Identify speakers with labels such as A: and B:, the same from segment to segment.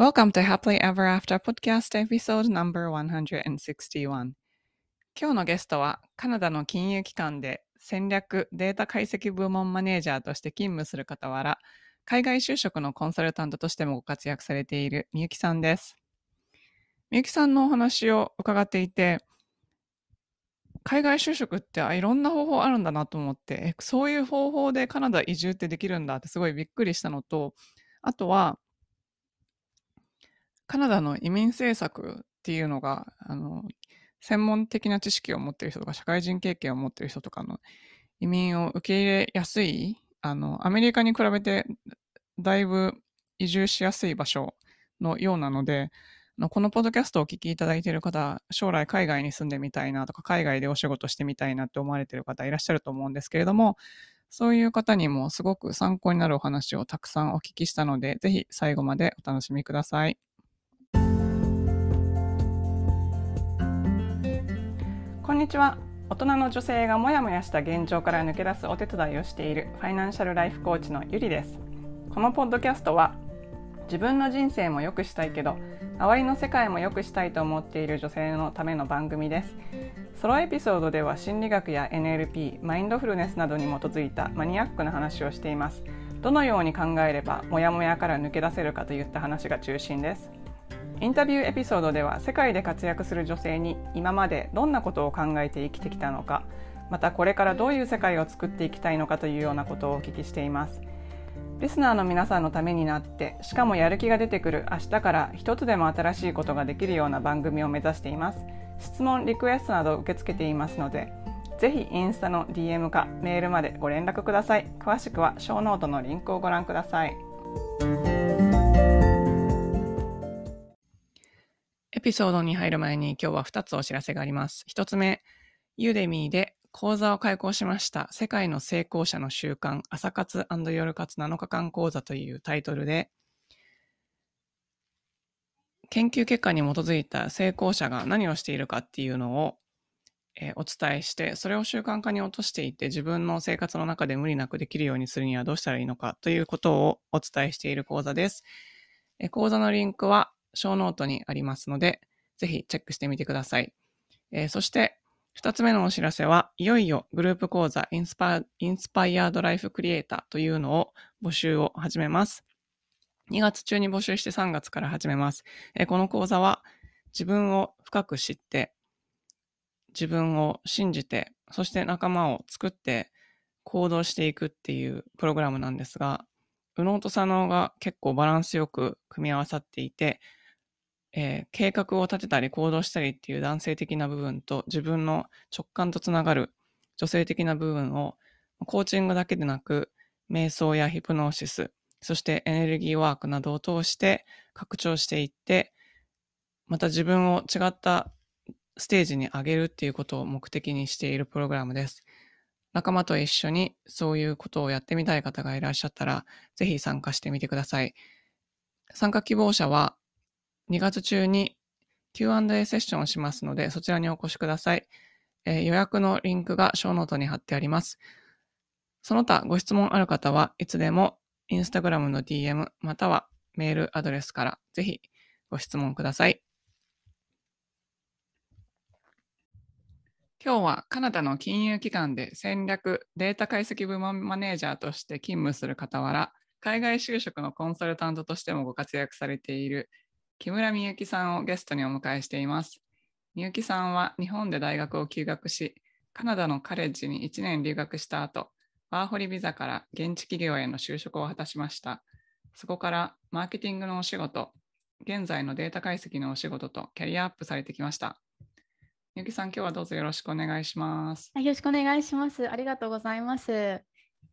A: Welcome to Happily Ever After Podcast Episode No.161 今日のゲストはカナダの金融機関で戦略データ解析部門マネージャーとして勤務する傍ら海外就職のコンサルタントとしてもご活躍されているみゆきさんですみゆきさんのお話を伺っていて海外就職ってあいろんな方法あるんだなと思ってそういう方法でカナダ移住ってできるんだってすごいびっくりしたのとあとはカナダの移民政策っていうのがあの専門的な知識を持ってる人とか社会人経験を持ってる人とかの移民を受け入れやすいあのアメリカに比べてだいぶ移住しやすい場所のようなのでこのポッドキャストをお聞きいただいている方将来海外に住んでみたいなとか海外でお仕事してみたいなって思われている方いらっしゃると思うんですけれどもそういう方にもすごく参考になるお話をたくさんお聞きしたのでぜひ最後までお楽しみください。にちは大人の女性がモヤモヤした現状から抜け出すお手伝いをしているファイナンシャルライフコーチのゆりですこのポッドキャストは自分の人生も良くしたいけど周りの世界も良くしたいと思っている女性のための番組ですソロエピソードでは心理学や NLP マインドフルネスなどに基づいたマニアックな話をしていますどのように考えればモヤモヤから抜け出せるかといった話が中心ですインタビューエピソードでは世界で活躍する女性に今までどんなことを考えて生きてきたのかまたこれからどういう世界を作っていきたいのかというようなことをお聞きしていますリスナーの皆さんのためになってしかもやる気が出てくる明日から一つでも新しいことができるような番組を目指しています質問リクエストなど受け付けていますのでぜひインスタの DM かメールまでご連絡ください詳しくはショーノートのリンクをご覧くださいエピソードに入る前に今日は2つお知らせがあります。1つ目、ユーデミーで講座を開講しました世界の成功者の習慣朝活夜活7日間講座というタイトルで研究結果に基づいた成功者が何をしているかっていうのを、えお伝えしてそれを習慣化に落としていって自分の生活の中で無理なくできるようにするにはどうしたらいいのかということをお伝えしている講座です。え講座のリンクは小ノートにありますので、ぜひチェックしてみてください。えー、そして、二つ目のお知らせは、いよいよグループ講座インスパインスパイアードライフクリエイターというのを募集を始めます。2月中に募集して3月から始めます。えー、この講座は自分を深く知って、自分を信じて、そして仲間を作って行動していくっていうプログラムなんですが、右脳と左脳が結構バランスよく組み合わさっていて、えー、計画を立てたり行動したりっていう男性的な部分と自分の直感とつながる女性的な部分をコーチングだけでなく瞑想やヒプノーシスそしてエネルギーワークなどを通して拡張していってまた自分を違ったステージに上げるっていうことを目的にしているプログラムです。仲間と一緒にそういうことをやってみたい方がいらっしゃったら、ぜひ参加してみてください。参加希望者は2月中に Q&A セッションをしますので、そちらにお越しください。えー、予約のリンクがショーノートに貼ってあります。その他ご質問ある方はいつでも Instagram の DM またはメールアドレスからぜひご質問ください。今日はカナダの金融機関で戦略データ解析部門マネージャーとして勤務する傍ら海外就職のコンサルタントとしてもご活躍されている木村みゆきさんをゲストにお迎えしています。みゆきさんは日本で大学を休学し、カナダのカレッジに1年留学した後、ワーホリビザから現地企業への就職を果たしました。そこからマーケティングのお仕事、現在のデータ解析のお仕事とキャリアアップされてきました。みゆきさん、今日はどうぞよろしくお願いします。
B: よろしくお願いします。ありがとうございま
A: す。あ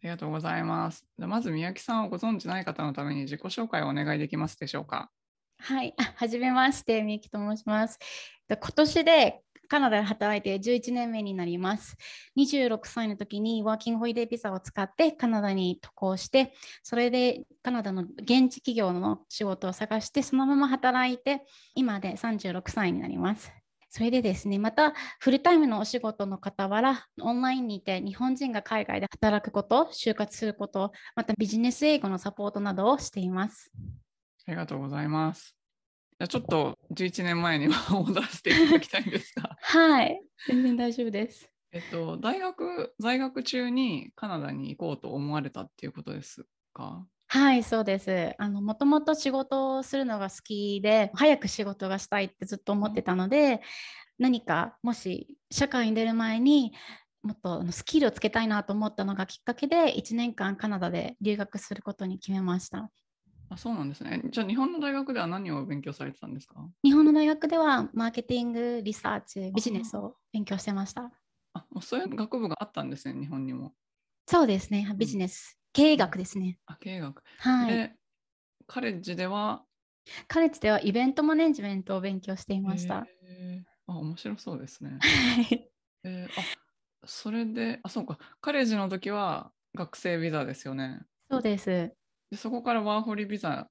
A: りがとうございます。まず、みゆきさんをご存知ない方のために自己紹介をお願いできますでしょうか。
B: はい、はじめまして、みゆきと申します。今年でカナダで働いて11年目になります。26歳の時にワーキングホリデービザを使ってカナダに渡航して、それでカナダの現地企業の仕事を探して、そのまま働いて、今で36歳になります。それでですね、またフルタイムのお仕事の傍ら、オンラインにて日本人が海外で働くこと、就活すること、またビジネス英語のサポートなどをしています。
A: ありがとうございます。じゃちょっと11年前には 戻らせていただきた
B: いんですが。はい、全然大丈夫です。
A: えっと、大学在学中にカナダに行こうと思われたっていうことですか
B: はいそうですあのもともと仕事をするのが好きで早く仕事がしたいってずっと思ってたので、うん、何かもし社会に出る前にもっとスキルをつけたいなと思ったのがきっかけで1年間カナダで留学することに決めました。あそ
A: うなんですね。じゃあ日本の大学では何を勉強されてたんですか
B: 日本の大学ではマーケティング、リサーチ、ビジネスを勉強してました。
A: あそういう学部があったんですね、日本にも。
B: そうですね、ビジネス、うん、経営学ですね。
A: あ経営学。はい。で、カレッジでは
B: カレッジではイベントマネジメントを勉強していました。
A: えー、あ面白そうですね。え ー、あそれで、あそうか、カレッジの時は学生ビザですよね。
B: そうです。
A: でそこからワーホリビザ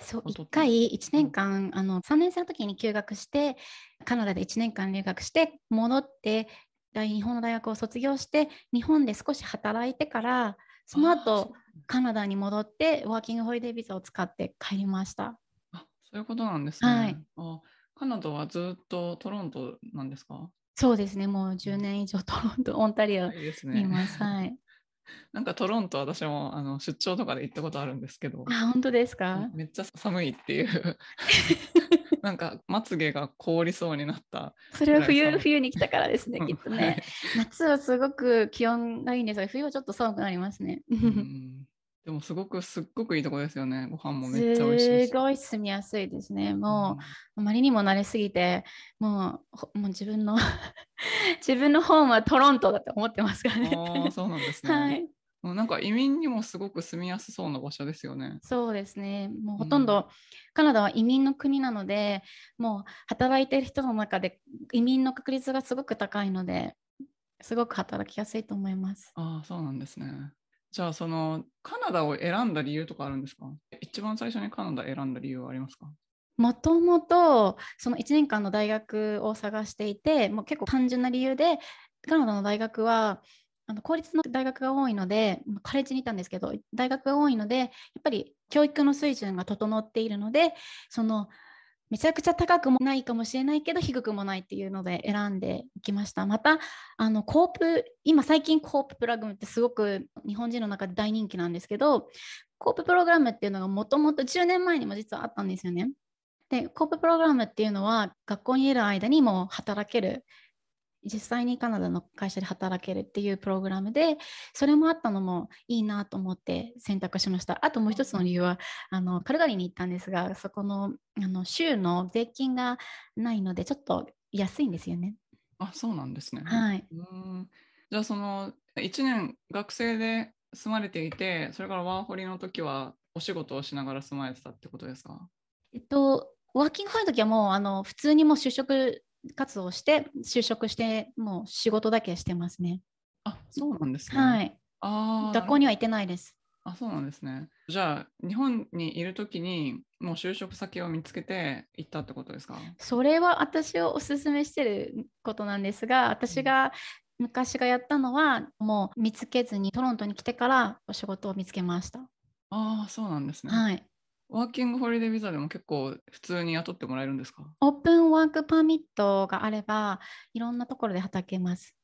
B: そう1回1年間あの3年生の時に休学してカナダで1年間留学して戻って日本の大学を卒業して日本で少し働いてからその後カナダに戻ってワーキングホリデービザを使って帰りました。
A: あそういうことなんですね。はい、あカナダはずっとトロントなんですか
B: そうですね、もう10年以上トロント、オンタリオにいます。いいすね、はい
A: なんかトロント私もあの出張とかで行ったことあるんですけどあ本当ですかめっちゃ寒いっていう なんかまつげが凍りそうになったそれは冬冬
B: に来たからですね、きっとね、はい、夏はすごく気温がいいんですが冬はちょっと寒くなりますね、うん
A: でもすごくすっごくいいとこですよね。ご飯もめっちゃ美味しいす
B: ごい住みやすいですね。もう、うん、あまりにも慣れすぎて、もうもう自分の
A: 自分のホームはトロントだと思ってますからね。あそうなんですね。はい。もうなんか移民にもすごく住みやすそうな場所ですよね。そうですね。もうほ
B: とんど、うん、カナダは移民の国なので、もう働いてる人の中で移民の確率がすごく高いので、すごく働きやすいと思います。ああ、そうな
A: んですね。じゃあそのカナダを選んだ理由とかあるんですか一番最初にカナダ選んだ理由はありますか
B: もともとその1年間の大学を探していてもう結構単純な理由でカナダの大学はあの公立の大学が多いのでカレッジにいたんですけど大学が多いのでやっぱり教育の水準が整っているのでそのめちゃくちゃ高くもないかもしれないけど低くもないっていうので選んでいきましたまたあのコープ今最近コーププラグムってすごく日本人の中で大人気なんですけどコーププログラムっていうのがもともと10年前にも実はあったんですよねでコーププログラムっていうのは学校にいる間にも働ける実際にカナダの会社で働けるっていうプログラムでそれもあったのもいいなと思って選択しましたあともう一つの理由はあのカルガリーに行ったんですがそこのあの州の税金がないのでちょっと安いん
A: ですよねあそうなんですねはいじゃあその1年学生で住まれていてそれからワーホリの時はお仕事をしながら住まれてたってことですか
B: えっとワーキングホリの時はもうあの普通にもう就職活動して就職してもう仕事だけしてますね。
A: あそうなんですね。はい、
B: あ学校には行ってないです。あそうなんで
A: すね。じゃあ日本にいる時にもう就職先を見つけて行ったってことですか
B: それは私をおすすめしてることなんですが私が昔がやったのはもう見つけずにトロントに来てからお仕事を見つけました。ああそうな
A: んですね。はい、ワーキングホリデービザでも結構普通に雇ってもらえるんですか
B: オープンワークパミットがあればいろんなところで働けます。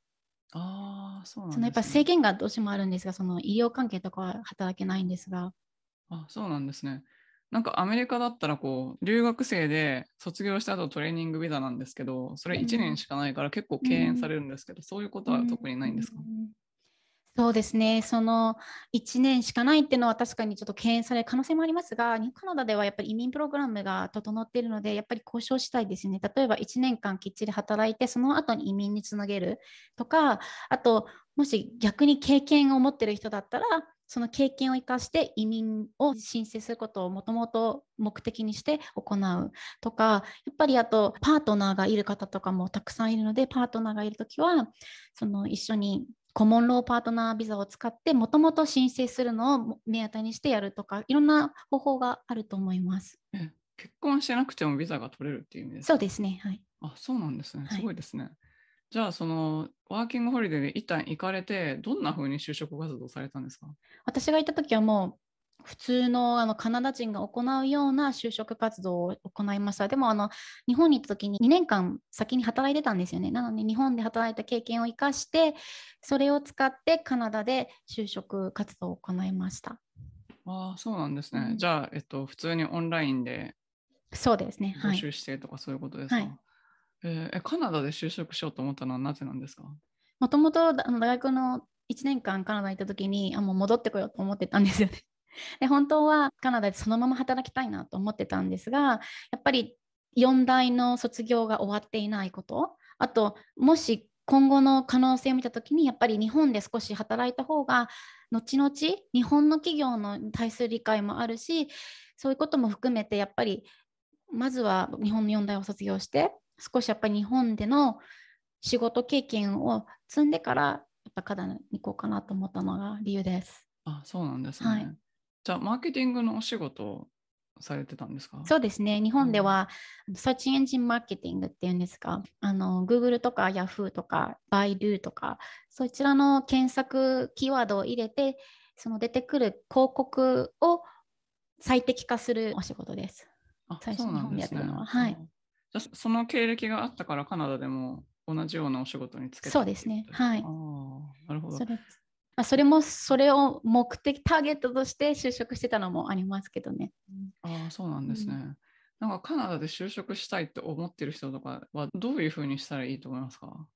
B: ああ、そうなんです、ね、そのやっぱ制限がどうしてもあるんですが、その医療関係とかは働けないんですが。
A: あそうなんですね。なんかアメリカだったらこう留学生で卒業した後トレーニングビザなんですけどそれ1年しかないから結構敬遠されるんですけど、うん、そういうことは特にないんですか、う
B: ん、そうですね、その1年しかないっていうのは確かにちょっと敬遠される可能性もありますが、カナダではやっぱり移民プログラムが整っているので、やっぱり交渉したいですね。例えば1年間きっちり働いて、その後に移民につなげるとか、あと、もし逆に経験を持ってる人だったら、その経験を生かして移民を申請することをもともと目的にして行うとか、やっぱりあとパートナーがいる方とかもたくさんいるので、パートナーがいるときは、その一緒にコモンローパートナービザを使ってもともと申請するのを目当てにしてやるとかいろんな方法があると思い
A: ます。結婚してなくてもビザが取れるっていう意味ですそうですね。はい、あそうなんですね。すごいですね。はい、じゃあそのワーキングホリデーで一旦行かれてどんな風に就職活動されたんですか
B: 私が行った時はもう普通のあのカナダ人が行うような就職活動を行いました。でもあの日本に行った時に2年間先に働いてたんですよね。なので日本で働いた経験を生かしてそれを使ってカナダで就職活動を行いました。
A: ああそうなんですね。うん、じゃあ、えっと、普通にオンラインで
B: 募集
A: してとかそういうことですか、カナダで就職しようと思ったのはなぜなんですか
B: もともと大学の1年間カナダに行った時にあもう戻ってこようと思ってたんですよね。で本当はカナダでそのまま働きたいなと思ってたんですがやっぱり4代の卒業が終わっていないことあともし今後の可能性を見た時にやっぱり日本で少し働いた方が後々日本の企業の対する理解もあるしそういうことも含めてやっぱりまずは日本の4代を卒業して少しやっぱり日本での仕事経験を積んでからやっぱカナダに行こうかなと思ったのが
A: 理由です。あそうなんですね、はいじゃあ、マーケティングのお仕事されてたんですかそ
B: うですね日本では、うん、サーチエンジンマーケティングっていうんですか、あの Google とか Yahoo とか Baidu とかそちらの検索キーワードを入れてその出てくる広告を最適化するお仕事です。あ最初日本でやったのは、ね、はい。
A: じゃその経歴があったからカナダでも同じようなお仕事につけたそうですね。はい。あなるほど。それ
B: まあ、それもそれを目的ターゲットとして就職してたのもありますけどね。
A: あそうなんですね、うん、なんかカナダで就職したいって思ってる人とかはどういうふうにしたらいいと思いますか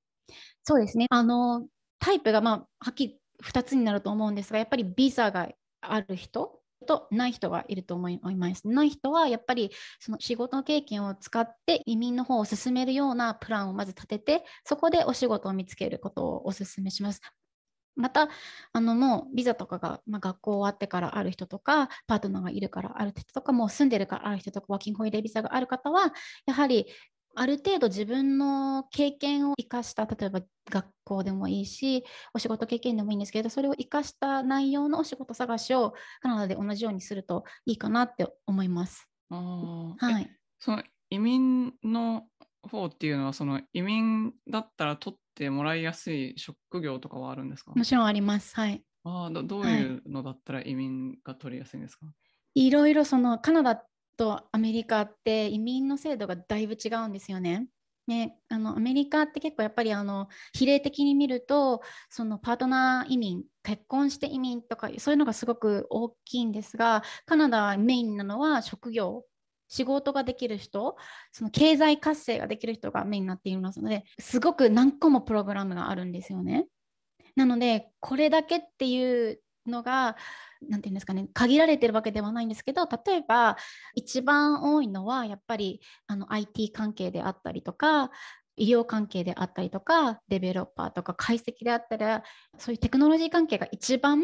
B: そうですねあのタイプが、まあ、はっきり2つになると思うんですがやっぱりビザがある人とない人がいると思います。ない人はやっぱりその仕事経験を使って移民の方を進めるようなプランをまず立ててそこでお仕事を見つけることをお勧めします。またあのもうビザとかが、まあ、学校終わってからある人とかパートナーがいるからある人とかもう住んでるからある人とかワーキングホイールビザがある方はやはりある程度自分の経験を生かした例えば学校でもいいしお仕事経験でもいいんですけどそれを生かした内容のお仕事探しをカナダで同じようにするといいかなって思います。はい、そ
A: の移民の方っていうのはその移民だったら取ってもらいやすい職業とかはあるんですかも
B: ちろんあります。はい。
A: ああ、どういうのだったら移民が取りやすいんですか、は
B: い、いろいろそのカナダとアメリカって移民の制度がだいぶ違うんですよね。ね、あのアメリカって結構やっぱりあの比例的に見るとそのパートナー移民結婚して移民とかそういうのがすごく大きいんですがカナダメインなのは職業仕事ができる人その経済活性ができる人がメインになっていますのですごく何個もプログラムがあるんですよね。なのでこれだけっていうのが何て言うんですかね限られてるわけではないんですけど例えば一番多いのはやっぱりあの IT 関係であったりとか医療関係であったりとかデベロッパーとか解析であったらそういうテクノロジー関係が一番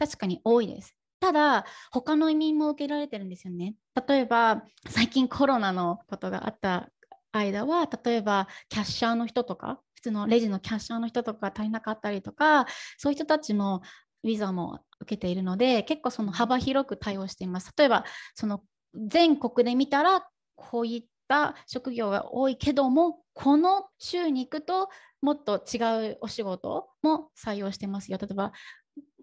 B: 確かに多いです。ただ他の移民も受けられてるんですよね例えば最近コロナのことがあった間は例えばキャッシャーの人とか普通のレジのキャッシャーの人とか足りなかったりとかそういう人たちもウィザも受けているので結構その幅広く対応しています例えばその全国で見たらこういった職業が多いけどもこの州に行くともっと違うお仕事も採用してますよ例えば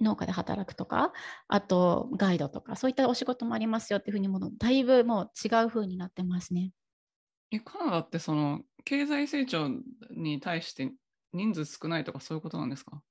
B: 農家で働くとかあとガイドとかそういったお仕事もありますよっていうふうにもだいぶもう違うふうになってますね。
A: カナダってその経済成長に対して人数少ないとかそういうことなんですか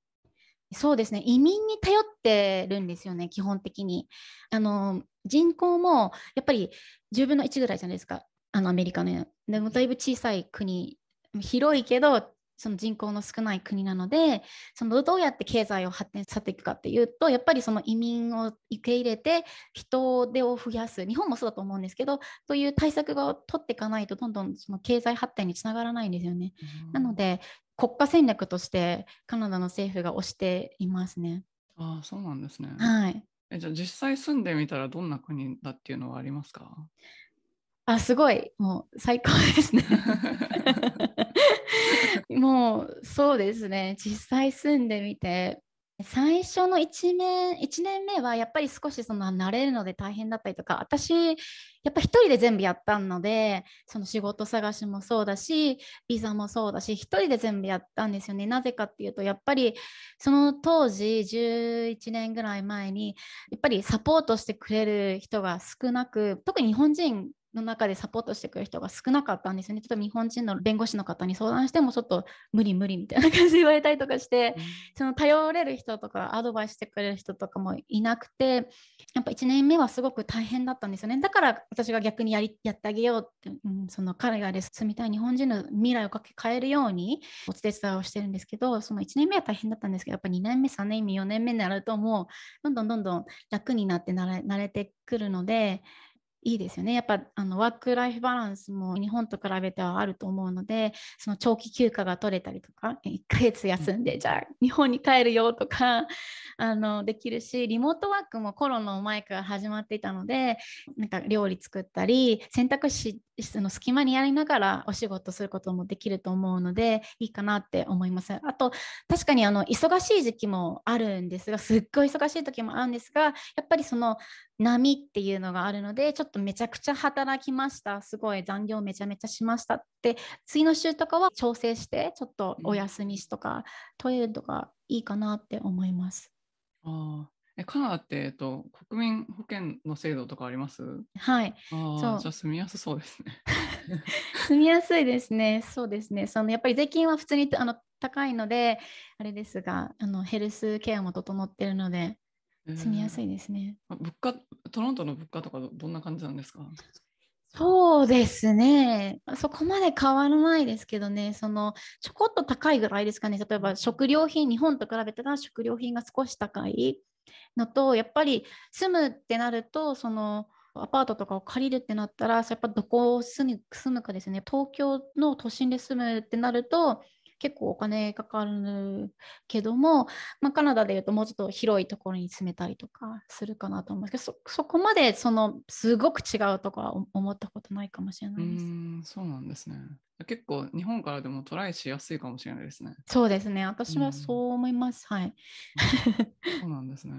B: そうですね移民に頼ってるんですよね基本的にあの人口もやっぱり10分の1ぐらいじゃないですかあのアメリカのでもだいぶ小さい国広いけどその人口の少ない国なのでそのどうやって経済を発展させていくかっていうとやっぱりその移民を受け入れて人手を増やす日本もそうだと思うんですけどという対策を取っていかないとどんどんその経済発展につながらないんですよね。なので国家戦略としてカナダの政府が推していますね。あ
A: そうなんですね、はい、えじゃあ実際住んでみたらどんな国だっていうのはありますか
B: あすごいもう最高ですね もうそうですね実際住んでみて最初の 1, 年1年目はやっぱり少しその慣れるので大変だったりとか私やっぱ一人で全部やったのでその仕事探しもそうだしビザもそうだし一人で全部やったんですよねなぜかっていうとやっぱりその当時11年ぐらい前にやっぱりサポートしてくれる人が少なく特に日本人の中でサポートしてくる人が少なかったんですよね。ちょっと日本人の弁護士の方に相談してもちょっと無理無理みたいな感じで言われたりとかして、その頼れる人とかアドバイスしてくれる人とかもいなくてやっぱ1年目はすごく大変だったんですよね。だから私が逆にやりやってあげようって、うん、その彼がで住みたい日本人の未来をかけ変えるようにお手伝いをしてるんですけどその1年目は大変だったんですけどやっぱ2年目3年目4年目になるともうどんどんどんどん楽になって慣れ慣れてくるので。いいですよね。やっぱあのワーク・ライフ・バランスも日本と比べてはあると思うので、その長期休暇が取れたりとか、1ヶ月休んで、じゃあ日本に帰るよとか あのできるし、リモートワークもコロナの前から始まっていたので、なんか料理作ったり、選択肢の隙間にやりながらお仕事することもできると思うので、いいかなって思います。あと、確かにあの忙しい時期もあるんですが、すっごい忙しい時もあるんですが、やっぱりその波っていうのがあるので、ちょっととめちゃくちゃ働きましたすごい残業めちゃめちゃしましたって次の週とかは調整してちょっとお休みしとか、というとかいいかなって思います。
A: あえカナダって、えっと、国民保険の制度とかありますはい。そうじゃ住みやすそうですね。
B: 住みやすいですね。そうですね。そのやっぱり税金は普通にあの高いのであれですがあのヘルスケアも整ってるので
A: 住みやすいですね。物価トロントの物価とかどんな感じなんですか
B: そうですね。そこまで変わらないですけどね、そのちょこっと高いぐらいですかね、例えば食料品、日本と比べたら食料品が少し高いのと、やっぱり住むってなると、そのアパートとかを借りるってなったら、やっぱどこを住むかですね、東京の都心で住むってなると、結構お金かかるけども、まあ、カナダでいうともうちょっと広いところに住めたりとかするかなと思うんですけどそこまでそのすごく違うとか思ったことないかもしれないです。うんそうなんですね
A: 結構日本からでもトライしやすいかもしれないですね。そうです
B: ね私はそう思います、はい。
A: そうなんですね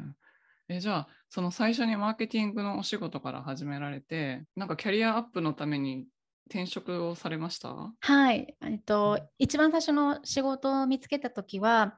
A: えじゃあその最初にマーケティングのお仕事から始められてなんかキャリアアップのために転職をされました
B: はい、えっと、一番最初の仕事を見つけた時は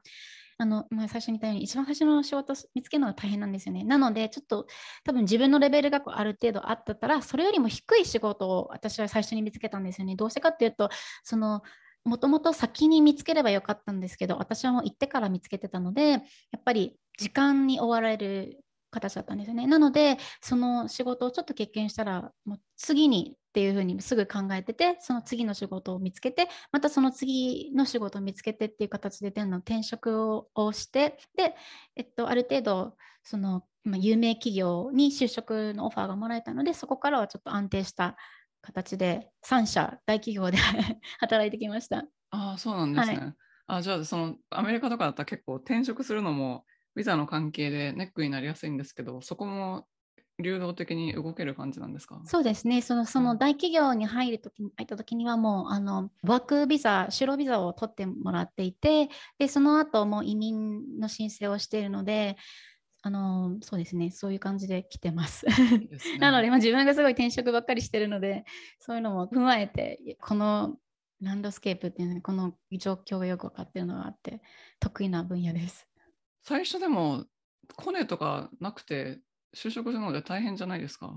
B: あの、まあ、最初に言ったように一番最初の仕事見つけるのが大変なんですよねなのでちょっと多分自分のレベルがこうある程度あったらそれよりも低い仕事を私は最初に見つけたんですよねどうしてかっていうとそのもともと先に見つければよかったんですけど私はもう行ってから見つけてたのでやっぱり時間に追われる形だったんですよね。なのでその仕事をちょっと経験したらもう次にっていうふうにすぐ考えててその次の仕事を見つけてまたその次の仕事を見つけてっていう形で転職をしてで、えっと、ある程度その、ま有名企業に就職のオファーがもらえたのでそこからはちょっと安定した形で3社大企業で 働いてきました。あそうなんですね、はい
A: あじゃあそのアメリカとかだったら結構転職するのもビザの関係でネックになりやすいんですけど、そこも流動的に動ける感じなんですかそ
B: うですね、そのその大企業に入るときに、入ったときには、もうあのワークビザ、就労ビザを取ってもらっていて、でその後もう移民の申請をしているので、あのそうですね、そういう感じで来てます。いいすね、なので、まあ、自分がすごい転職ばっかりしてるので、そういうのも踏まえて、このランドスケープっていうのは、この状況がよく分かってるのがあって、得意な分野です。
A: 最初でもコネとかなくて就職するので大変じゃないですか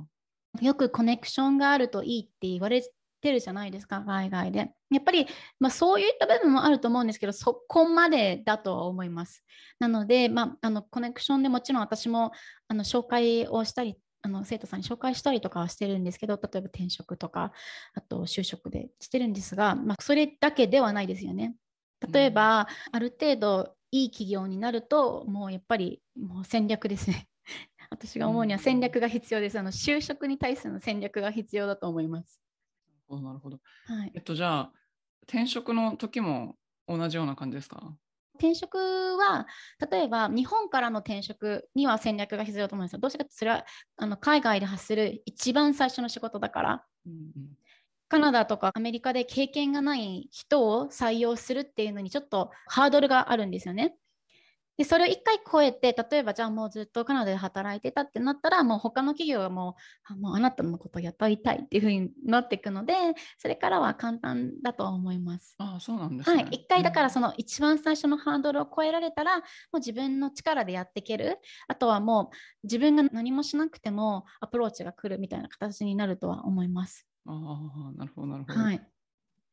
B: よくコネクションがあるといいって言われてるじゃないですか海外でやっぱり、まあ、そういった部分もあると思うんですけどそこまでだとは思いますなので、まあ、あのコネクションでもちろん私もあの紹介をしたりあの生徒さんに紹介したりとかはしてるんですけど例えば転職とかあと就職でしてるんですが、まあ、それだけではないですよね例えば、うん、ある程度いい企業になるともうやっぱりもう戦略ですね
A: 私が思うには
B: 戦略が必要です、あの就職に対する戦略が必要だ
A: と思いますなるほどはい、えっとじゃあ転職の時も同じような感じですか
B: 転職は例えば日本からの転職には戦略が必要だと思いますどうしてかそれはあの海外で発する一番最初の仕事だから、うん、カナダとかアメリカで経験がない人を採用するっていうのにちょっとハードルがあるんですよね。でそれを1回超えて例えばじゃあもうずっとカナダで働いてたってなったらもう他の企業はもうもうあなたのことを雇いたいっていうふうになっていくのでそれからは簡単だと思います。あそうなんです、ね、はい、1回だからその一番最初のハードルを超えられたら、もう自分の力でやっていけるあとはもう自分が何もしなくてもアプローチが来るみたいな形になるとは思い
A: ます。ああ、なるほど、なるほど。はい。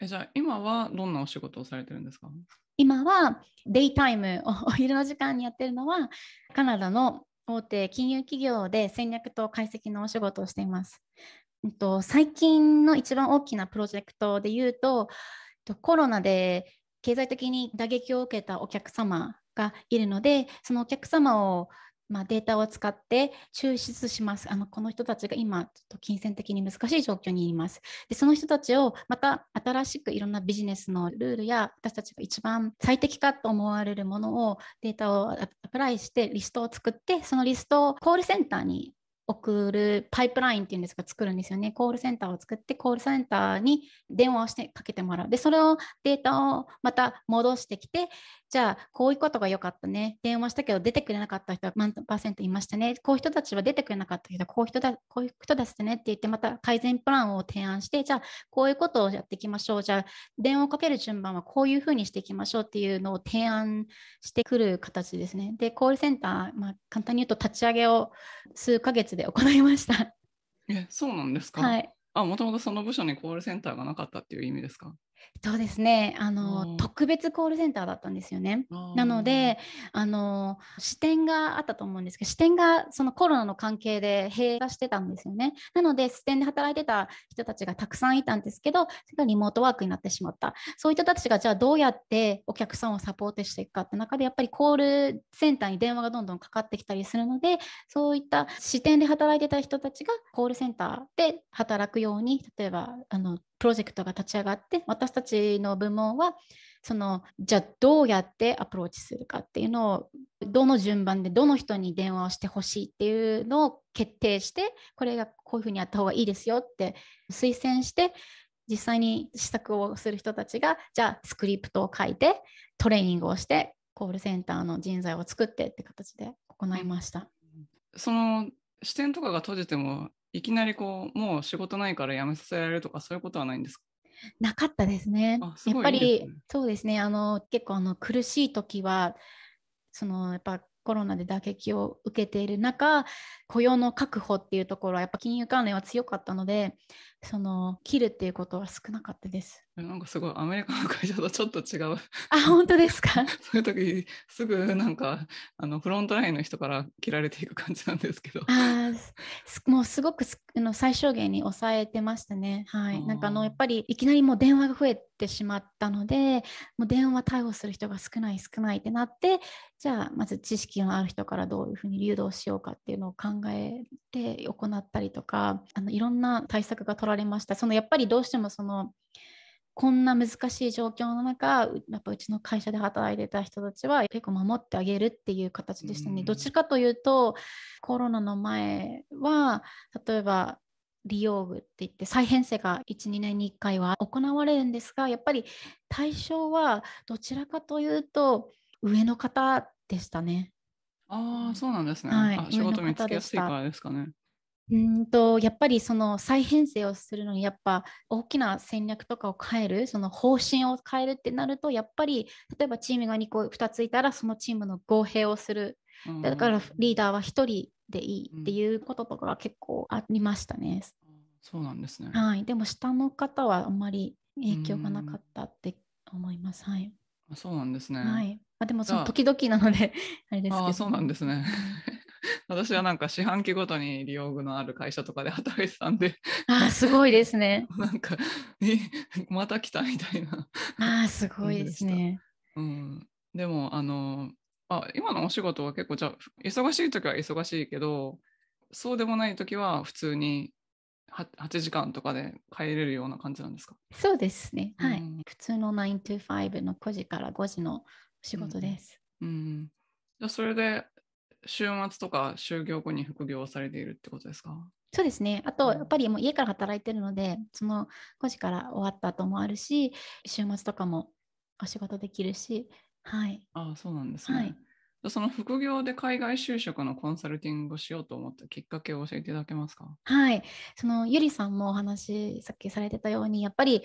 A: え、じゃあ、今はどんなお仕事をされてるんですか
B: 今は、デイタイムお昼の時間にやってるのは、カナダの大手金融企業で戦略と解析のお仕事をしています。と、最近の一番大きなプロジェクトで言うと、コロナで経済的に打撃を受けたお客様がいるので、そのお客様をまあ、データを使って抽出します。あのこの人たちが今、ちょっと金銭的に難しい状況にいます。で、その人たちをまた新しくいろんなビジネスのルールや私たちが一番最適かと思われるものをデータをアプライしてリストを作って、そのリストをコールセンターに送るパイプラインっていうんですが作るんですよね。コールセンターを作ってコールセンターに電話をしてかけてもらう。で、それをデータをまた戻してきて、じゃあこういうことが良かったね。電話したけど出てくれなかった人は何パーセントいましたね。こういう人たちは出てくれなかったけど、こういう人だこういう人ですねって言ってまた改善プランを提案して、じゃあこういうことをやっていきましょう。じゃあ電話をかける順番はこういうふうにしていきましょうっていうのを提案してくる形ですね。で、コールセンター、まあ、簡単に言うと立ち上げを数ヶ月で行いました。
A: え、そうなんですか。はい。あ、もともとその部署にコールセンターがなかったっていう意味ですか。
B: そうですねあの、うん、特別コールセンターだったんですよね。うん、なのであの支店があったと思うんですけど支店がそのコロナの関係で閉鎖してたんですよね。なので支店で働いてた人たちがたくさんいたんですけどそれがリモートワークになってしまったそういう人たちがじゃあどうやってお客さんをサポートしていくかって中でやっぱりコールセンターに電話がどんどんかかってきたりするのでそういった支店で働いてた人たちがコールセンターで働くように例えばあのプロジェクトが立ち上がって私たちの部門はそのじゃあどうやってアプローチするかっていうのをどの順番でどの人に電話をしてほしいっていうのを決定してこれがこういうふうにやった方がいいですよって推薦して実際に試作をする人たちがじゃあスクリプトを書いてトレーニングをしてコールセンターの人材を作ってって形で行いました。その
A: 視点とかが閉じてもいきなりこうもう仕事ないから辞めさせられるとかそういうことはないんですか
B: なかったですね。すねやっぱりそうですねあの結構あの苦しい時はそのやっぱコロナで打撃を受けている中雇用の確保っていうところはやっぱ金融関連は強かったのでその切るっていうことは少なかったです。
A: なんかすごいアメリカの会社とちょっと違う。あ、本当ですか そういう時すぐなんかあのフロントラインの人から切られていく感じなんですけど。
B: あもうすごくあの最小限に抑えてましたね。はい。なんかあのやっぱりいきなりもう電話が増えてしまったので、もう電話対応する人が少ない少ないってなって、じゃあまず知識のある人からどういうふうに誘導しようかっていうのを考えて行ったりとか、あのいろんな対策が取られました。そのやっぱりどうしてもそのこんな難しい状況の中やっぱうちの会社で働いてた人たちは結構守ってあげるっていう形でしたね。どちらかというとコロナの前は例えば利用具って言って再編成が12年に1回は行われるんですがやっぱり対象はどちらかというと上の方でしたね。ああそうなんですね。はい、仕事見つけやすいからですかね。うんとやっぱりその再編成をするのにやっぱ大きな戦略とかを変えるその方針を変えるってなるとやっぱり例えばチームが2個2ついたらそのチームの合併をするだからリーダーは1人でいいっていうこととかが結構ありましたね。うん、そうなんですね、はい、でも下の方はあんまり影響がなかったって思います。はい、
A: そうなんですね、はいあ、でもその時々なので
B: あれですけどそうなんですね
A: 私はなんか四半期ごとに利用具のある会社とかで働いてたんで
B: あすごいですね。なん
A: か、え、また来たみたいな。
B: あすごいですね。う
A: ん、でも、あの、あ今のお仕事は結構じゃ忙しい時は忙しいけどそうでもない時は普通に 8, 8時間とかで帰れるような感じなんですか
B: そうですね、うん、はい普通の9 to 5の9時から5時の仕事です、
A: うん、うん、じゃあそれで週末とか就業後に副業をされているってことですか
B: そうですね。あと、やっぱりもう家から働いてるので、その5時から終わった後もあるし、週末とかもお仕事できるし、はい。
A: ああ、そうなんですね。はいその副業で海外就職のコンサルティングをしようと思ったきっかけを教えていただけますか
B: はいそのゆりさんもお話さっきされてたようにやっぱり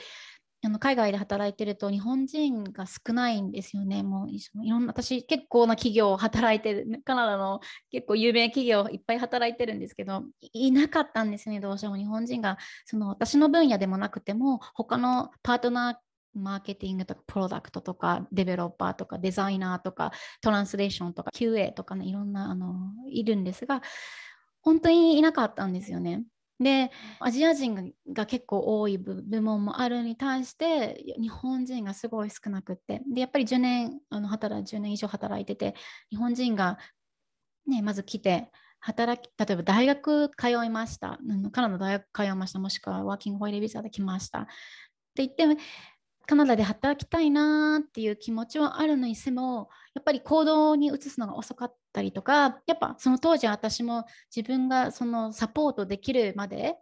B: あの海外で働いてると日本人が少ないんですよね。もういろんな私結構な企業を働いてるカナダの結構有名企業いっぱい働いてるんですけどいなかったんですねどうしても日本人がその私の分野でもなくても他のパートナーマーケティングとかプロダクトとかデベロッパーとかデザイナーとかトランスレーションとか QA とかねいろんなあのいるんですが本当にいなかったんですよね。でアジア人が結構多い部門もあるに対して日本人がすごい少なくってでやっぱり10年あの働10年以上働いてて日本人が、ね、まず来て働き例えば大学通いましたカナダ大学通いましたもしくはワーキングホイールビザで来ましたって言ってカナダで働きたいなっていう気持ちはあるのにてもやっぱり行動に移すのが遅かった。たりとかやっぱその当時私も自分がそのサポートできるまで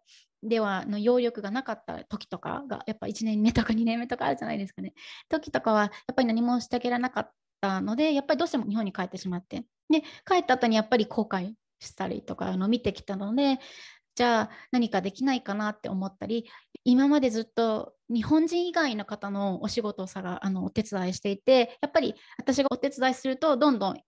B: ではの揚力がなかった時とかがやっぱ1年目とか2年目とかあるじゃないですかね時とかはやっぱり何もしてあげられなかったのでやっぱりどうしても日本に帰ってしまってで帰った後にやっぱり後悔したりとかの見てきたのでじゃあ何かできないかなって思ったり今までずっと日本人以外の方のお仕事をさがあのお手伝いしていてやっぱり私がお手伝いするとどんどん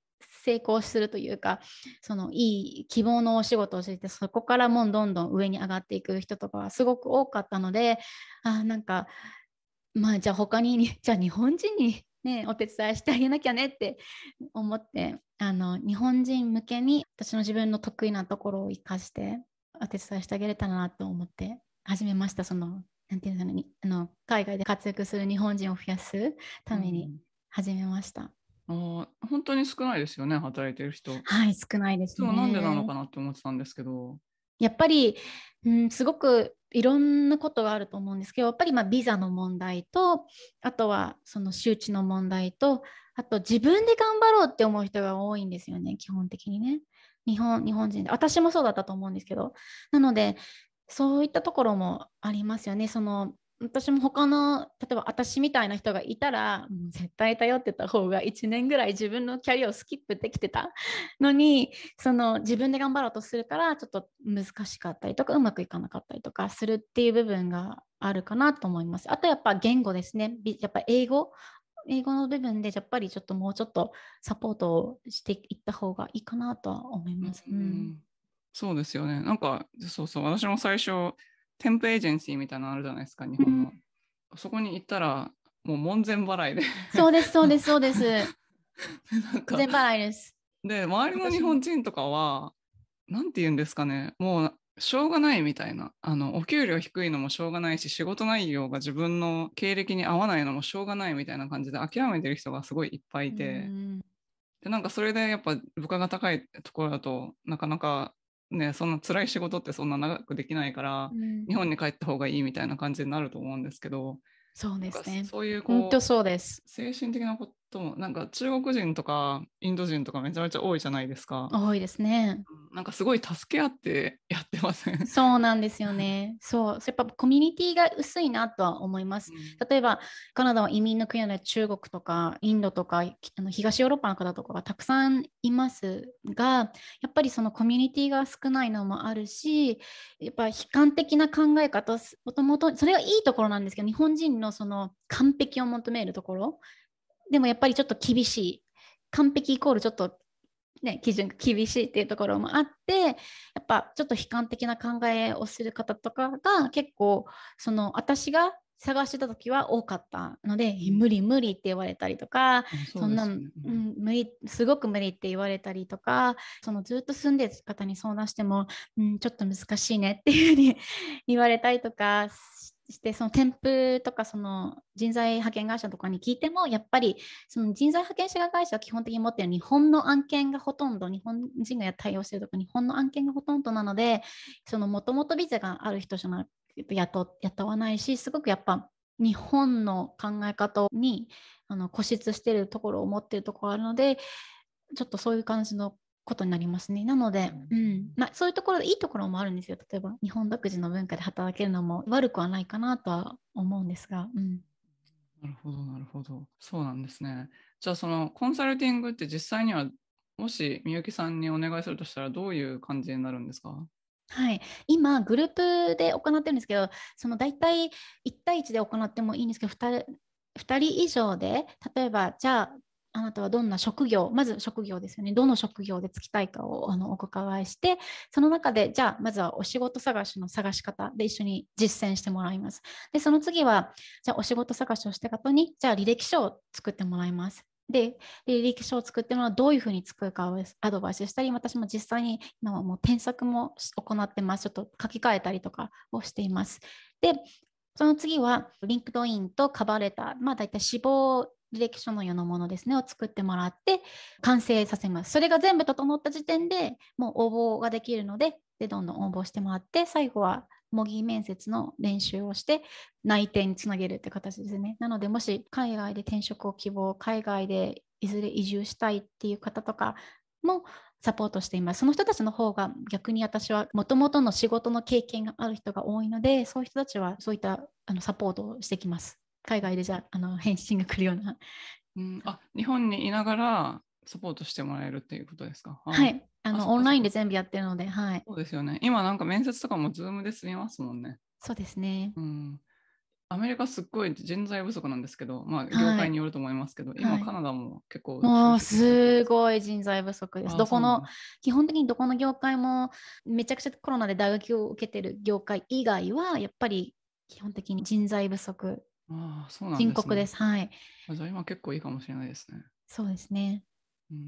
B: 成功するというかそのいい希望のお仕事をしていてそこからもうどんどん上に上がっていく人とかはすごく多かったのであなんかまあじゃあ他に じゃあ日本人に、ね、お手伝いしてあげなきゃねって思ってあの日本人向けに私の自分の得意なところを生かしてお手伝いしてあげれたらなと思って始めましたそのなんていうのあの海外で活躍する日本人を増やすために始めました。うん
A: 本当に少ないですよね働いてる人はい
B: 少ないですねなんでなのか
A: なって思ってたんですけど
B: やっぱり、うん、すごくいろんなことがあると思うんですけどやっぱりまあビザの問題とあとはその周知の問題とあと自分で頑張ろうって思う人が多いんですよね基本的にね日本日本人で私もそうだったと思うんですけどなのでそういったところもありますよねその私も他の例えば私みたいな人がいたら絶対頼ってた方が1年ぐらい自分のキャリアをスキップできてたのにその自分で頑張ろうとするからちょっと難しかったりとかうまくいかなかったりとかするっていう部分があるかなと思います。あとやっぱ言語ですね。やっぱ英語英語の部分でやっぱりちょっともうちょっとサポートをしていった方がいいかなとは思います。うん、うん、
A: そうですよね。なんかそうそう私も最初テンプエージェンシーみたいなのあるじゃないですか、日本の。うん、そこに行ったら、もう門前払いでそ
B: うです、そうです、そうです。門前払いです。
A: で、周りの日本人とかは、なんて言うんですかね、もうしょうがないみたいなあのお給料低いのもしょうがないし仕事内容が自分の経歴に合わないのもしょうがないみたいな感じで諦めてる人がすごいいっぱいいて、うん、でなんかそれでやっぱ部下が高いところだとなかなかね、そんな辛い仕事ってそんな長くできないから、うん、日本に帰った方がいいみたいな感じになると思うんですけどそうですねそういうこう精神的なこそうなんか中国人とかインド人とかめちゃめちゃ多いじゃないですか。
B: 多いですね。
A: なんかすごい助け合ってやってません。
B: そうなんですよね。そうやっぱコミュニティが薄いなとは思います。うん、例えばカナダは移民の国ので中国とかインドとかあの東ヨーロッパの方とかがたくさんいますがやっぱりそのコミュニティが少ないのもあるしやっぱ悲観的な考え方もともとそれがいいところなんですけど日本人のその完璧を求めるところでもやっぱりちょっと厳しい完璧イコールちょっとね、基準が厳しいっていうところもあってやっぱちょっと悲観的な考えをする方とかが結構その私が探してた時は多かったので「無理無理」って言われたりとかそ、ね,、んな、うん、無理すごく無理って言われたりとかそのずっと住んでる方に相談しても、うん、ちょっと難しいねっていうふうに 言われたりとかししてその添付とかその人材派遣会社とかに聞いてもやっぱりその人材派遣者会社は基本的に持っている日本の案件がほとんど日本人が対応しているとか日本の案件がほとんどなのでもともとビザがある人じゃなく雇雇わないしすごくやっぱ日本の考え方にあの固執しているところを持っているところがあるのでちょっとそういう感じのことになりますね。なので、うんまあ、そういうところでいいところもあるんですよ。例えば日本独自の文化で働けるのも悪くはないかなとは思うんですが。うん
A: なるほど、なるほど。そうなんですね。じゃあ、そのコンサルティングって実際には、もしみゆきさんにお願いするとしたら、どういう感じになるんですか
B: はい、今、グループで行ってるんですけど、その大体1対1で行ってもいいんですけど、2, 2人以上で、例えば、じゃあ、あなたはどんな職業まず職業ですよねどの職業でつきたいかをあのお伺いしてその中でじゃあまずはお仕事探しの探し方で一緒に実践してもらいますでその次はじゃあお仕事探しをした方にじゃあ履歴書を作ってもらいますで履歴書を作ってもらうどういうふうに作るかをアドバイスしたり私も実際に今はもう添削も行ってますちょっと書き換えたりとかをしていますでその次は、リンクドインとカバーレター、まあ、大体志望履歴書のようなものですねを作ってもらって完成させますそれが全部整った時点でもう応募ができるのででどんどん応募してもらって最後は模擬面接の練習をして内定につなげるって形ですねなのでもし海外で転職を希望海外でいずれ移住したいっていう方とかもサポートしていますその人たちの方が逆に私はもともとの仕事の経験がある人が多いのでそういう人たちはそういったあのサポートをしてきます海外でじゃあの返信が来るような。うん、
A: あ日本にいながらサポートしてもらえるっていうことですかはい。あのオンラインで全
B: 部やってるので、はい。そ
A: うですよね。今なんか面接とかも Zoom で済みますもんね。
B: そうですね。う
A: ん。アメリカすっごい人材不足なんですけど、まあ、業界によると思いますけど、はい、今カナダも結構、もう
B: すごい人材不足です。どこの、基本的にどこの業界も、めちゃくちゃコロナで打撃を受けてる業界以外は、やっぱり基本的に人材不足
A: ああ、そうなん深刻です。はい。じゃあ今結構いいかもしれないですね。
B: そうですね。うん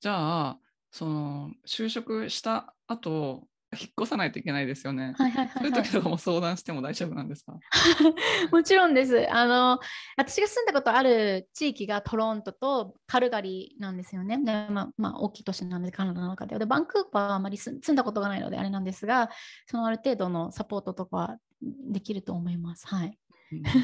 A: じゃあ、その就職した後、引っ越さないといけないですよね。はいはいそういう時とかも相談しても大丈夫なんですか
B: もちろんです。あの私が住んだことある地域がトロントとカルガリーなんですよね。でまあ、まあ、大きい都市なのでカナダの中で。でバンクーバーはあまり住んだことがないのであれなんですがそのある程度のサポートとかはできる
A: と思います。はい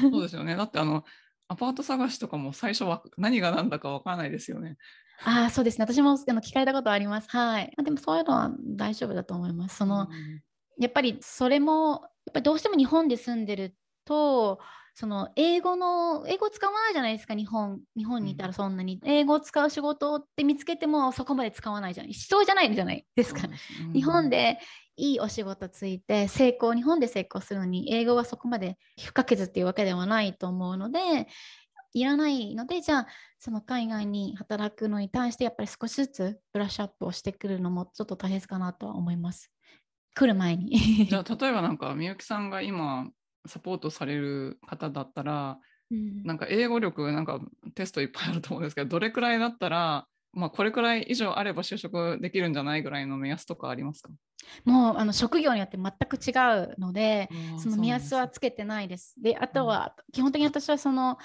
A: そうですよね。だってあのアパート探しとかも最初は何が何だかわからないですよね。
B: ああそうですね。私もあの聞かれたことあります。はい。でもそういうのは大丈夫だと思います。その、うん、やっぱりそれもやっぱりどうしても日本で住んでるとその英語の英語使わないじゃないですか日本日本にいたらそんなに、うん、英語を使う仕事って見つけてもそこまで使わないじゃないしそうじゃないじゃないですか、うん、日本でいいお仕事ついて成功日本で成功するのに英語はそこまで不可欠っていうわけではないと思うのでいらないのでじゃあその海外に働くのに対してやっぱり少しずつブラッシュアップをしてくるのもちょっと大切かなとは思います。
A: 来る前に じゃあ例えばなんかみゆきさんが今サポートされる方だったら、うん、なんか英語力なんかテストいっぱいあると思うんですけどどれくらいだったら、まあ、これくらい以上あれば就職できるんじゃないぐらいの目安とかありますか
B: もうあの職業によって全く違うのでその目安はつけてないです。であとは、うん、基本的に私はその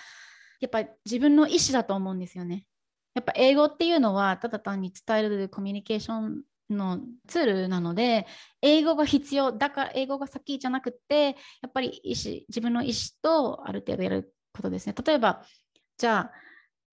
B: やっぱ自分の意思だと思うんですよね。やっぱ英語っていうのはただ単に伝えるコミュニケーションのツールなので英語が必要だから英語が先じゃなくてやっぱり意思自分の意思とある程度やることですね例えばじゃあ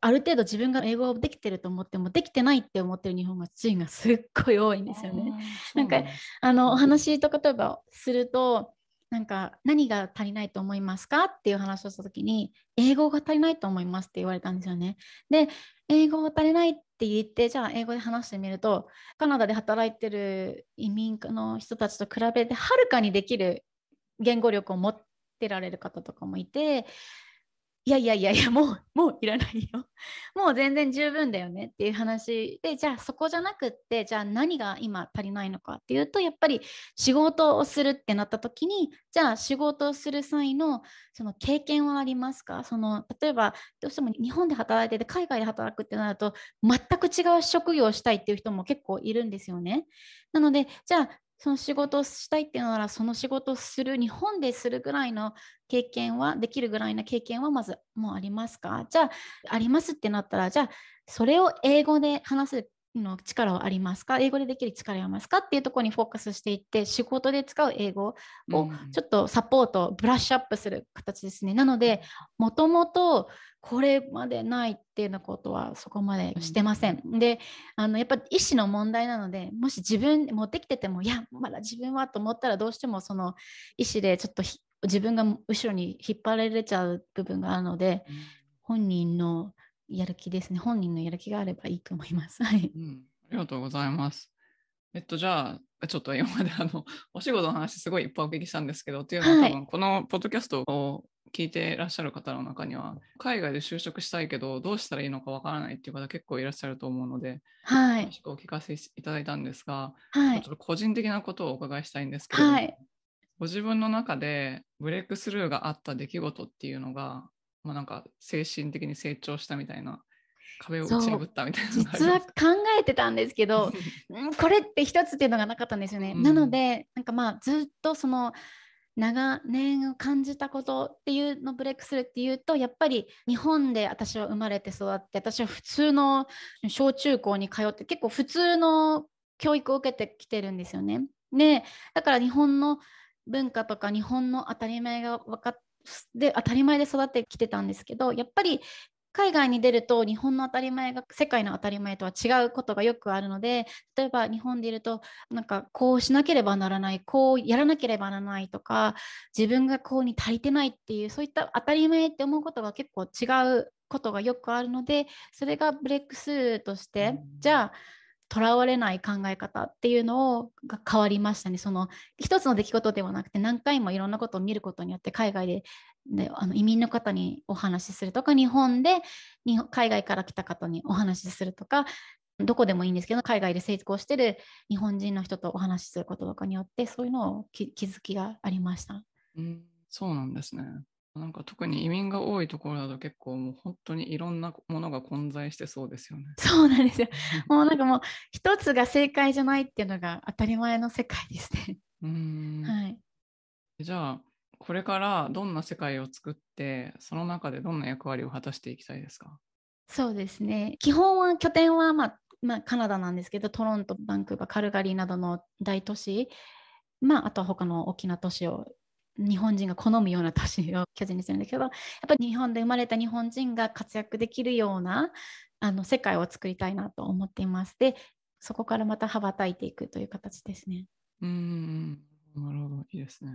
B: ある程度自分が英語をできてると思ってもできてないって思ってる日本人がすっごい多いんですよね。なんかあのお話とか例えばするとなんか何が足りないと思いますかっていう話をした時に英語が足りないと思いますって言われたんですよね。で英語が足りないって言ってじゃあ英語で話してみるとカナダで働いてる移民の人たちと比べてはるかにできる言語力を持ってられる方とかもいていやいやいやいやもう もういらないよ もう全然十分だよねっていう話でじゃあそこじゃなくってじゃあ何が今足りないのかっていうとやっぱり仕事をするってなった時にじゃあ仕事をする際のその経験はありますかその例えばどうしても日本で働いてて海外で働くってなると全く違う職業をしたいっていう人も結構いるんですよねなのでじゃあその仕事をしたいっていうならその仕事をする日本でするぐらいの経験はできるぐらいの経験はまずもうありますかじゃあありますってなったらじゃあそれを英語で話すの力はありますか英語でできる力はありますかっていうところにフォーカスしていって仕事で使う英語をちょっとサポート、うん、ブラッシュアップする形ですねなのでもともとこれまでないっていうようなことはそこまでしてません、うん、であのやっぱり意思の問題なのでもし自分持ってきててもいやまだ自分はと思ったらどうしてもその意思でちょっと自分が後ろに引っ張られちゃう部分があるので、うん、本人のやる気ですね。本人のやる気があればいいと思います。はい。うん、
A: ありがとうございます。えっと、じゃあ、ちょっと今まであの、お仕事の話すごいいっぱいお聞きしたんですけど、っていうのは、はい、多分このポッドキャストを聞いていらっしゃる方の中には、海外で就職したいけど、どうしたらいいのかわからないっていう方結構いらっしゃると思うので、はい。詳しくお聞かせいただいたんですが、はい。ちょっと個人的なことをお伺いしたいんですけど、はい。ご自分の中でブレイクスルーがあった出来事っていうのがまあ、なんか精神的に成長したみたいな壁を打ち破ったみたいな実は考
B: えてたんですけど これって一つっていうのがなかったんですよね、うん、なのでなんかまあずっとその長年感じたことっていうのをブレイクするっていうとやっぱり日本で私は生まれて育って私は普通の小中高に通って結構普通の教育を受けてきてるんですよね。でだから日本の文化とか日本の当たり前が分かってで当たり前で育ってきてたんですけどやっぱり海外に出ると日本の当たり前が世界の当たり前とは違うことがよくあるので例えば日本でいるとなんかこうしなければならないこうやらなければならないとか自分がこうに足りてないっていうそういった当たり前って思うことが結構違うことがよくあるのでそれがブレックスルーとしてじゃあとらわれない考え方っていうのをが変わりましたねその一つの出来事ではなくて何回もいろんなことを見ることによって海外でであの移民の方にお話しするとか日本で日本海外から来た方にお話しするとかどこでもいいんですけど海外で成功してる日本人の人とお話しすることとかによってそういうのを気づきがありました。うんそうな
A: んですね。なんか特に移民が多いところだと結構もう本当にいろんなものが混在してそうですよね。
B: そうなんですよ。もうなんかもう一つが正解じゃないっていうのが当たり前の世界ですね。
A: うん。はい。じゃあこれからどんな世界を作ってその中でどんな役割を果たしていきたいですか。
B: そうですね。基本は拠点はまあ、まあ、カナダなんですけどトロント、バンクーバー、カルガリーなどの大都市、まああとは他の大きな都市を日本人が好むような都市を巨人にするんだけど やっぱり日本で生まれた日本人が活躍できるようなあの世界を作りたいなと思っていますでそこからまた羽ばたいていくという
A: 形ですね。うんなるほどいいですね。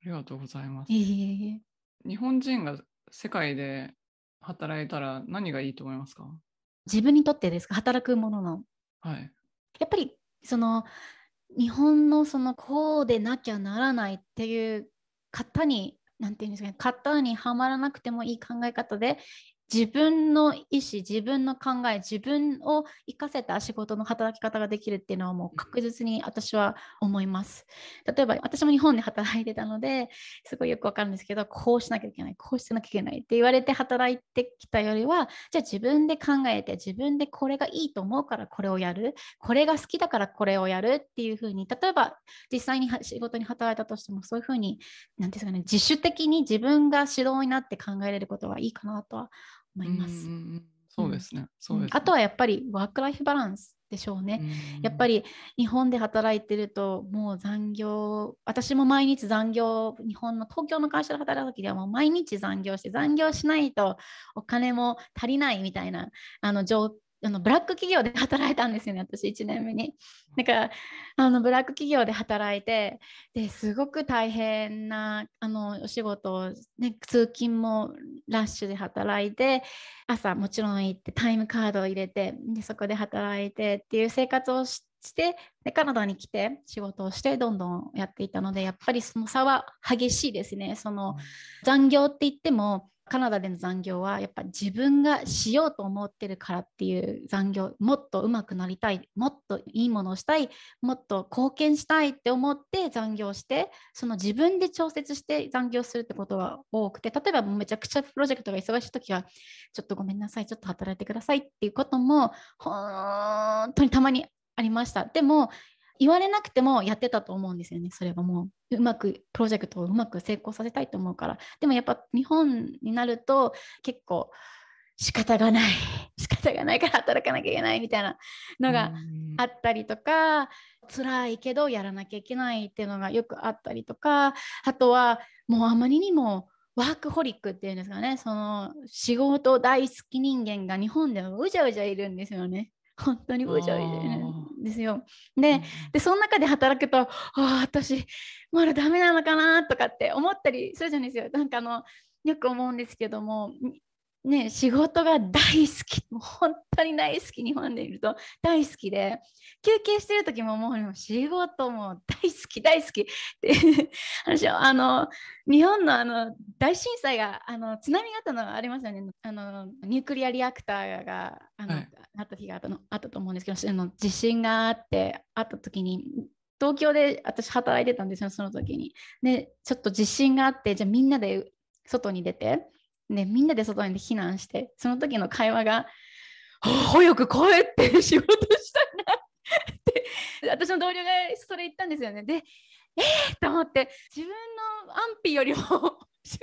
A: ありがとうございます。え日本人が世界で働いたら何がいいと思いますか
B: 自分にとってですか働くものの。はい、やっぱりその日本のそのこうでなきゃならないっていう型に何て言うんですかね型にはまらなくてもいい考え方で自分の意思自分の考え自分を生かせた仕事の働き方ができるっていうのはもう確実に私は思います例えば私も日本で働いてたのですごいよくわかるんですけどこうしなきゃいけないこうしてなきゃいけないって言われて働いてきたよりはじゃあ自分で考えて自分でこれがいいと思うからこれをやるこれが好きだからこれをやるっていうふうに例えば実際に仕事に働いたとしてもそういうふうに何ですかね自主的に自分が主導になって考えれることはいいかなとは思います。
A: そうですね。そうであとはや
B: っぱりワークライフバランスでしょうね。やっぱり日本で働いてるともう残業私も毎日残業日本の東京の会社で働く時ではもう毎日残業して残業しないとお金も足りないみたいなあの状あのブラック企業で働いたんですよね私1年目に。だからあのブラック企業で働いてですごく大変なあのお仕事を、ね、通勤もラッシュで働いて朝もちろん行ってタイムカードを入れてでそこで働いてっていう生活をしてでカナダに来て仕事をしてどんどんやっていたのでやっぱりその差は激しいですね。その残業って言ってもカナダでの残業はやっぱ自分がしようと思ってるからっていう残業もっと上手くなりたいもっといいものをしたいもっと貢献したいって思って残業してその自分で調節して残業するってことが多くて例えばめちゃくちゃプロジェクトが忙しい時はちょっとごめんなさいちょっと働いてくださいっていうことも本当にたまにありましたでも言われなくてもやってたと思うんですよねそれはもううまくプロジェクトをうまく成功させたいと思うからでもやっぱ日本になると結構仕方がない 仕方がないから働かなきゃいけないみたいなのがあったりとか辛いけどやらなきゃいけないっていうのがよくあったりとかあとはもうあまりにもワークホリックっていうんですかねその仕事大好き人間が日本でもうじゃうじゃいるんですよね。本当に無情いですよ。ででその中で働くとああ私まだダメなのかなとかって思ったりするじゃないですよ。なんかあのよく思うんですけどもね、仕事が大好き もう本当に大好き日本でいると大好きで休憩してる時ももう仕事も大好き大好きって私 あの日本のあの大震災があの津波たのがありますよねあのニュークリアリアクターがあの、はい、あった日があったのあったと思うんですけどあの地震があってあった時に東京で私働いてたんですよその時に。でちょっと地震があってじゃあみんなで外に出て。ね、みんなで外に避難してその時の会話が「早く帰って仕事したいな」って私の同僚がそれ言ったんですよね。でえー、と思って自分の安否よりも仕事し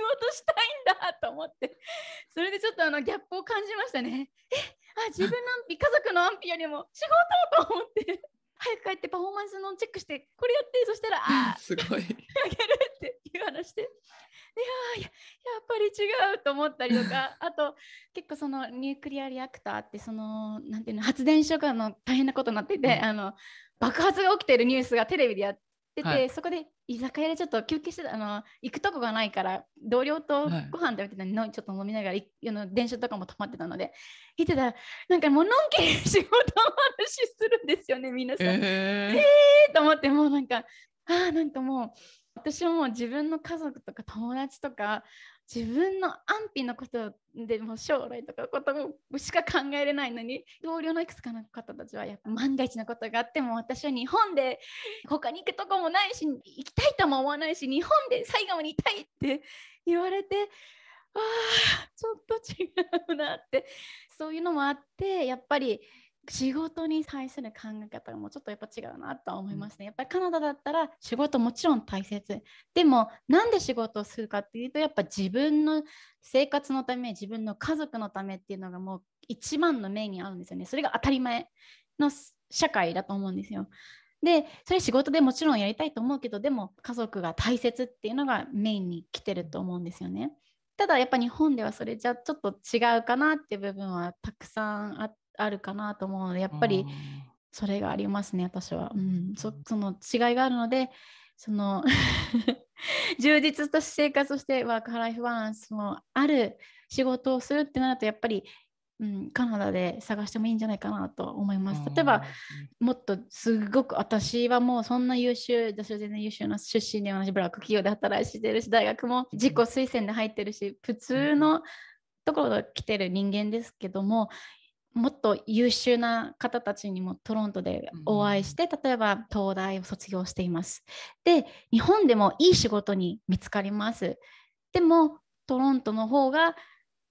B: たいんだと思ってそれでちょっとあのギャップを感じましたね。えあ自分の安否家族の安否よりも仕事と思って早く帰ってパフォーマンスのチェックしてこれやってそしたら あすごいあげるっていう話でいややっぱり違うと思ったりとか あと結構そのニュークリアリアクターってそのなんていうの発電所がの大変なことになってて、うん、あの爆発が起きてるニュースがテレビでやてて、はい、そこで居酒屋でちょっと休憩してあの行くとこがないから同僚とご飯食べてたのに、はい、ちょっと飲みながらあの電車とかも止まってたので行ってたらなんかもうのんきに仕事の話するんですよね皆さん。えー、えー、と思ってもうなんかああなんかもう私はもう自分の家族とか友達とか自分の安否のことでも将来とかことしか考えれないのに同僚のいくつかの方たちはやっぱ万が一のことがあっても私は日本で他に行くとこもないし行きたいとも思わないし日本で最後にいたいって言われてああちょっと違うなってそういうのもあってやっぱり仕事に対する考え方がもうちょっとやっぱ違うなとは思いますね。やっぱりカナダだったら仕事もちろん大切。でもなんで仕事をするかっていうとやっぱ自分の生活のため自分の家族のためっていうのがもう一番の面に合うんですよね。それが当たり前の社会だと思うんですよ。でそれ仕事でもちろんやりたいと思うけどでも家族が大切っていうのがメインに来てると思うんですよね。ただやっぱ日本ではそれじゃちょっと違うかなっていう部分はたくさんあっあるかなと思うのでやっぱりそれがありますね私は、うん、そその違いがあるのでその 充実とした生活そしてワーク・ハライフ・バランスのある仕事をするってなるとやっぱりうん、カナダで探してもいいんじゃないかなと思います。例えば、もっとすごく私はもうそんな優秀、私は全然優秀な出身で同じブラック企業で働いてるし、大学も自己推薦で入ってるし、普通のところが来てる人間ですけども、もっと優秀な方たちにもトロントでお会いして、例えば東大を卒業しています。で日本でもいい仕事に見つかります。でもトロントの方が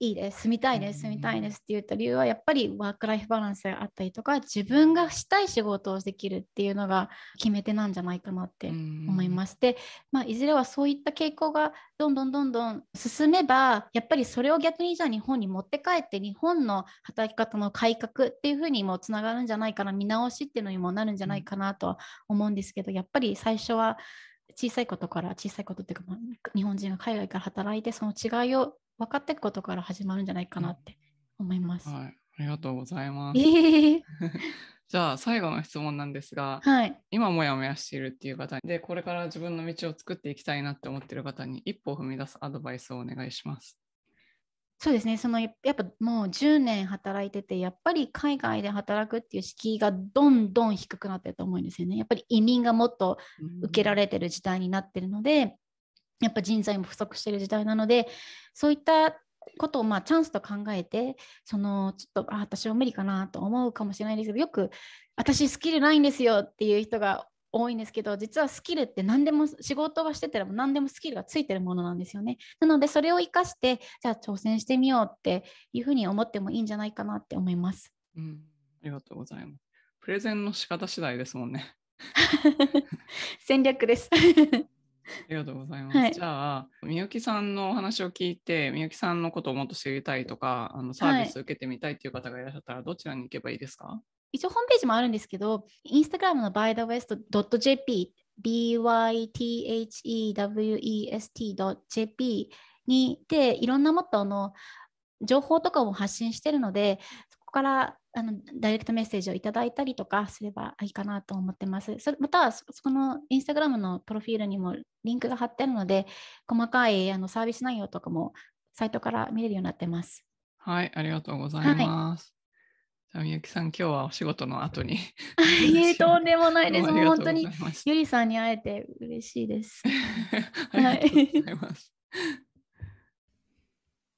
B: いいです住みたいです住みたいですって言った理由はやっぱりワーク・ライフ・バランスがあったりとか自分がしたい仕事をできるっていうのが決め手なんじゃないかなって思いまして、まあ、いずれはそういった傾向がどんどんどんどん進めばやっぱりそれを逆にじゃあ日本に持って帰って日本の働き方の改革っていうふうにもつながるんじゃないかな見直しっていうのにもなるんじゃないかなとは思うんですけどやっぱり最初は小さいことから小さいことっていうか、まあ、日本人が海外から働いてその違いを分かっていくことから始まるんじゃないかなって思いま
A: す。はい、ありがとうございます。じゃあ最後の質問なんですが、はい、今もやもやしているっていう方でこれから自分の道を作っていきたいなって思っている方に一歩踏み出すアドバイスをお願いします。
B: そうですねそのやっぱもう10年働いててやっぱり海外で働くっていう敷居がどんどん低くなってると思うんですよねやっぱり移民がもっと受けられてる時代になってるので、やっぱ人材も不足している時代なのでそういったことをまあチャンスと考えてそのちょっとあ私は無理かなと思うかもしれないですけどよく私スキルないんですよっていう人が多いんですけど実はスキルって何でも仕事はしてたら何でもスキルがついてるものなんですよねなのでそれを生かしてじゃあ挑戦してみようっていうふうに思ってもいいんじゃないかなって思います、
A: うん、ありがとうございますプレゼンの仕方次第ですもんね
B: 戦略です
A: ありがとうございます。はい、じゃあ、みゆきさんのお話を聞いて、みゆきさんのことをもっと知りたいとか、あのサービス受けてみたいっていう方がいらっしゃったら、どちらに行けばいいですか、は
B: い、一応ホームページもあるんですけど、インスタグラムの bythewest.jp、bythewest.jp にて、いろんなもっとあの情報とかも発信してるので、そこからあのダイレクトメッセージをいただいたりとかすればいいかなと思ってます。それまたそのインスタグラムのプロフィールにもリンクが貼ってあるので、細かいあのサービス内容
A: とかもサイトから見れるようになってます。はい、ありがとうございます。はい、みゆきさん、今日はお仕事の後に。いえ、とんでもないです。本当に
B: ゆりさんに会えて嬉しいです。はい。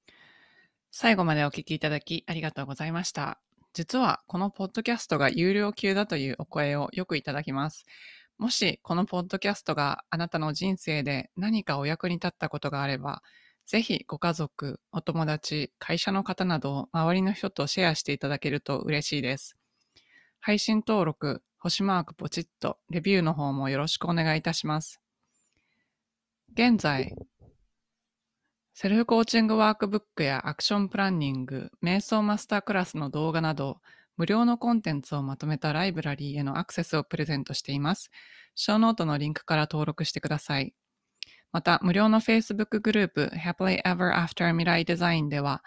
A: 最後までお聞きいただきありがとうございました。実はこのポッドキャストが有料級だというお声をよくいただきます。もしこのポッドキャストがあなたの人生で何かお役に立ったことがあれば、ぜひご家族、お友達、会社の方など周りの人とシェアしていただけると嬉しいです。配信登録、星マークポチッと、レビューの方もよろしくお願いいたします。現在、セルフコーチングワークブックやアクションプランニング、瞑想マスタークラスの動画など、無料のコンテンツをまとめたライブラリーへのアクセスをプレゼントしています。ショーノートのリンクから登録してください。また、無料の Facebook グループ Happily Ever After 未来デザインでは、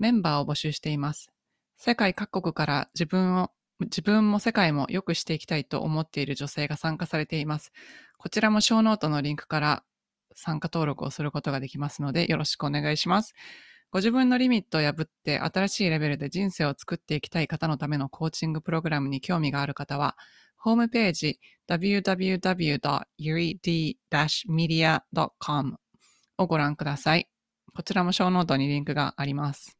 A: メンバーを募集しています。世界各国から自分を自分も世界も良くしていきたいと思っている女性が参加されています。こちらもショーノートのリンクから参加登録をすることができますので、よろしくお願いします。ご自分のリミットを破って新しいレベルで人生を作っていきたい方のためのコーチングプログラムに興味がある方は、ホームページ www.yuri-media.com をご覧ください。こちらも小ノートにリンクがあります。